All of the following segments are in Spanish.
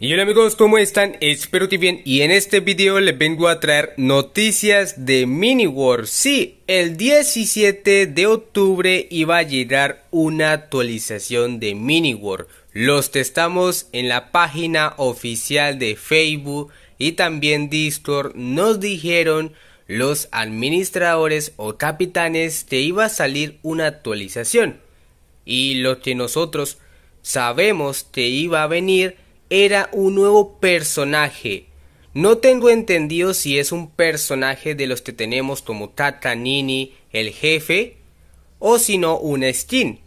Y hola amigos, ¿cómo están? Espero que bien y en este video les vengo a traer noticias de Mini war Sí, el 17 de octubre iba a llegar una actualización de Mini war Los testamos en la página oficial de Facebook y también Discord. Nos dijeron los administradores o capitanes que iba a salir una actualización. Y lo que nosotros sabemos que iba a venir era un nuevo personaje. No tengo entendido si es un personaje de los que tenemos como Tata Nini, el jefe, o si no una skin.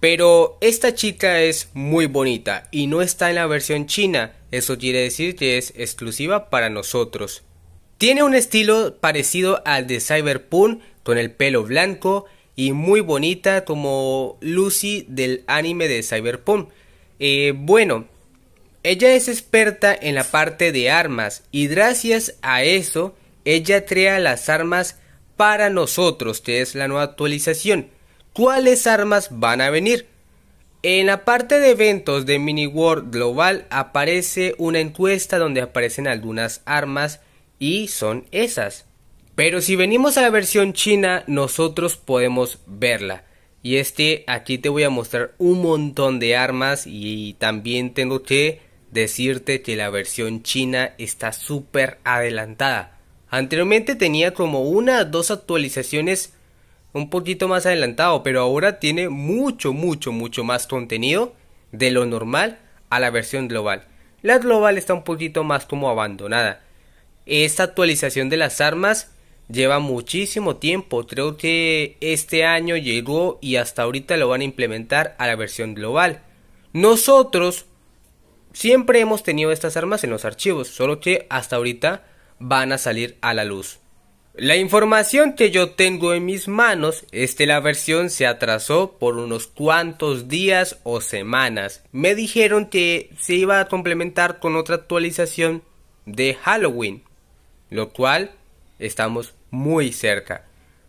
Pero esta chica es muy bonita y no está en la versión china, eso quiere decir que es exclusiva para nosotros. Tiene un estilo parecido al de Cyberpunk, con el pelo blanco y muy bonita como Lucy del anime de Cyberpunk. Eh, bueno, ella es experta en la parte de armas y gracias a eso ella crea las armas para nosotros, que es la nueva actualización. ¿Cuáles armas van a venir? En la parte de eventos de Mini World Global aparece una encuesta donde aparecen algunas armas y son esas. Pero si venimos a la versión china, nosotros podemos verla. Y este, aquí te voy a mostrar un montón de armas y también tengo que decirte que la versión china está súper adelantada. Anteriormente tenía como una o dos actualizaciones un poquito más adelantado, pero ahora tiene mucho, mucho, mucho más contenido de lo normal a la versión global. La global está un poquito más como abandonada. Esta actualización de las armas lleva muchísimo tiempo. Creo que este año llegó y hasta ahorita lo van a implementar a la versión global. Nosotros Siempre hemos tenido estas armas en los archivos, solo que hasta ahorita van a salir a la luz. La información que yo tengo en mis manos es que la versión se atrasó por unos cuantos días o semanas. Me dijeron que se iba a complementar con otra actualización de Halloween, lo cual estamos muy cerca.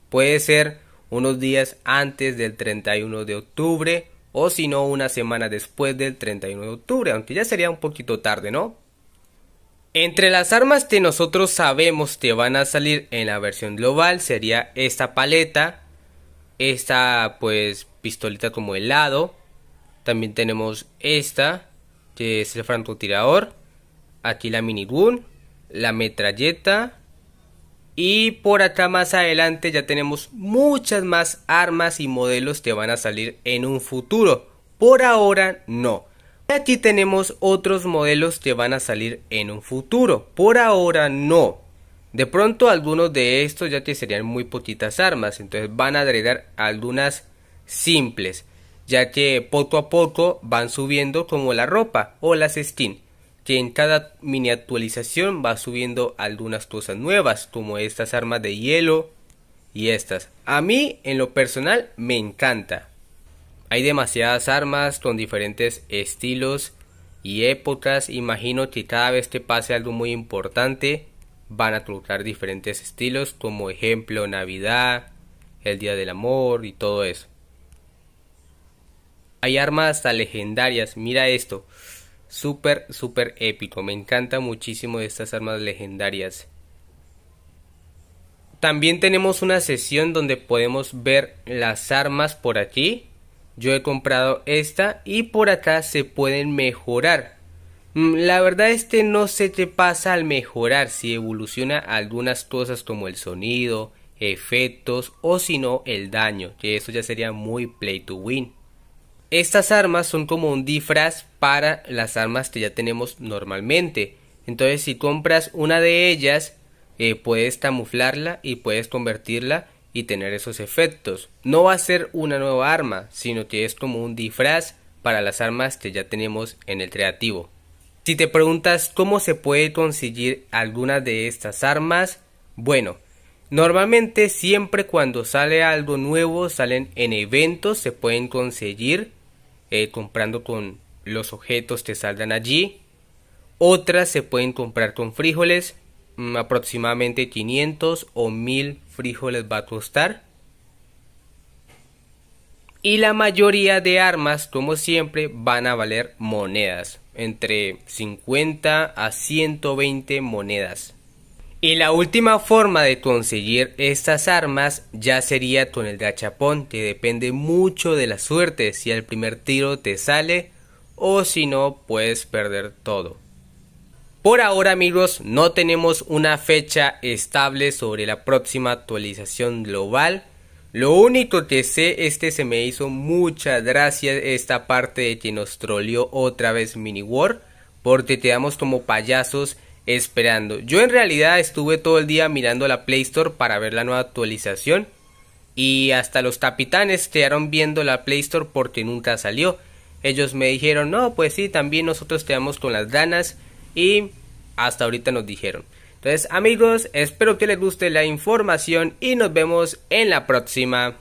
Puede ser unos días antes del 31 de octubre Sino una semana después del 31 de octubre, aunque ya sería un poquito tarde, ¿no? Entre las armas que nosotros sabemos que van a salir en la versión global sería esta paleta, esta pues pistolita como helado, también tenemos esta que es el francotirador, aquí la minigun, la metralleta, y por acá más adelante ya tenemos muchas más armas y modelos que van a salir en un futuro. Por ahora no. Aquí tenemos otros modelos que van a salir en un futuro. Por ahora no. De pronto algunos de estos ya que serían muy poquitas armas. Entonces van a agregar algunas simples. Ya que poco a poco van subiendo como la ropa o las skins que en cada mini actualización va subiendo algunas cosas nuevas, como estas armas de hielo y estas. A mí, en lo personal, me encanta. Hay demasiadas armas con diferentes estilos y épocas. Imagino que cada vez te pase algo muy importante, van a colocar diferentes estilos, como ejemplo Navidad, el Día del Amor y todo eso. Hay armas hasta legendarias, mira esto. Súper, súper épico. Me encanta muchísimo estas armas legendarias. También tenemos una sesión donde podemos ver las armas por aquí. Yo he comprado esta y por acá se pueden mejorar. Mm, la verdad este no se te pasa al mejorar si evoluciona algunas cosas como el sonido, efectos o si no el daño, que eso ya sería muy play to win. Estas armas son como un disfraz para las armas que ya tenemos normalmente. Entonces si compras una de ellas, eh, puedes camuflarla y puedes convertirla y tener esos efectos. No va a ser una nueva arma, sino que es como un disfraz para las armas que ya tenemos en el creativo. Si te preguntas cómo se puede conseguir alguna de estas armas, bueno, normalmente siempre cuando sale algo nuevo, salen en eventos, se pueden conseguir eh, comprando con los objetos te saldan allí. Otras se pueden comprar con frijoles, mm, aproximadamente 500 o 1000 frijoles va a costar. Y la mayoría de armas, como siempre, van a valer monedas, entre 50 a 120 monedas. Y la última forma de conseguir estas armas ya sería con el gachapón, que depende mucho de la suerte. Si al primer tiro te sale, o si no puedes perder todo. Por ahora amigos no tenemos una fecha estable sobre la próxima actualización global. Lo único que sé es que se me hizo mucha gracia esta parte de que nos troleó otra vez Mini War porque damos como payasos esperando. Yo en realidad estuve todo el día mirando la Play Store para ver la nueva actualización y hasta los capitanes quedaron viendo la Play Store porque nunca salió. Ellos me dijeron, no, pues sí, también nosotros te con las ganas. y hasta ahorita nos dijeron. Entonces amigos, espero que les guste la información y nos vemos en la próxima.